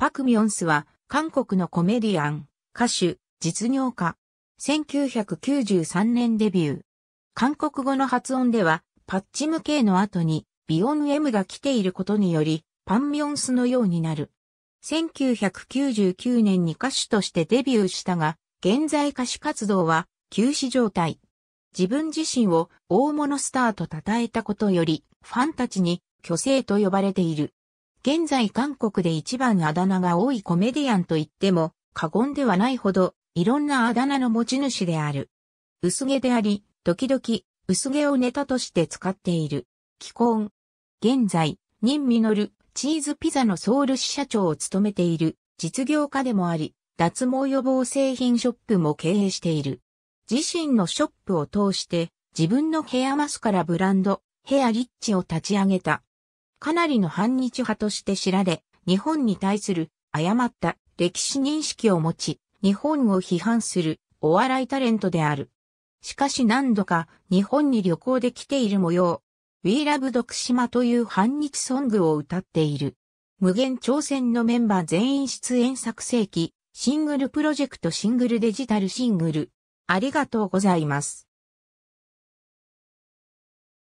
パクミョンスは、韓国のコメディアン、歌手、実業家。1993年デビュー。韓国語の発音では、パッチム系の後に、ビヨン M が来ていることにより、パンミョンスのようになる。1999年に歌手としてデビューしたが、現在歌手活動は休止状態。自分自身を大物スターと称えたことより、ファンたちに虚勢と呼ばれている。現在韓国で一番あだ名が多いコメディアンと言っても過言ではないほどいろんなあだ名の持ち主である。薄毛であり、時々薄毛をネタとして使っている。既婚。現在、任実、チーズピザのソウル支社長を務めている実業家でもあり、脱毛予防製品ショップも経営している。自身のショップを通して自分のヘアマスカラブランド、ヘアリッチを立ち上げた。かなりの反日派として知られ、日本に対する誤った歴史認識を持ち、日本を批判するお笑いタレントである。しかし何度か日本に旅行で来ている模様。We Love 徳島という反日ソングを歌っている。無限挑戦のメンバー全員出演作成期、シングルプロジェクトシングルデジタルシングル。ありがとうございます。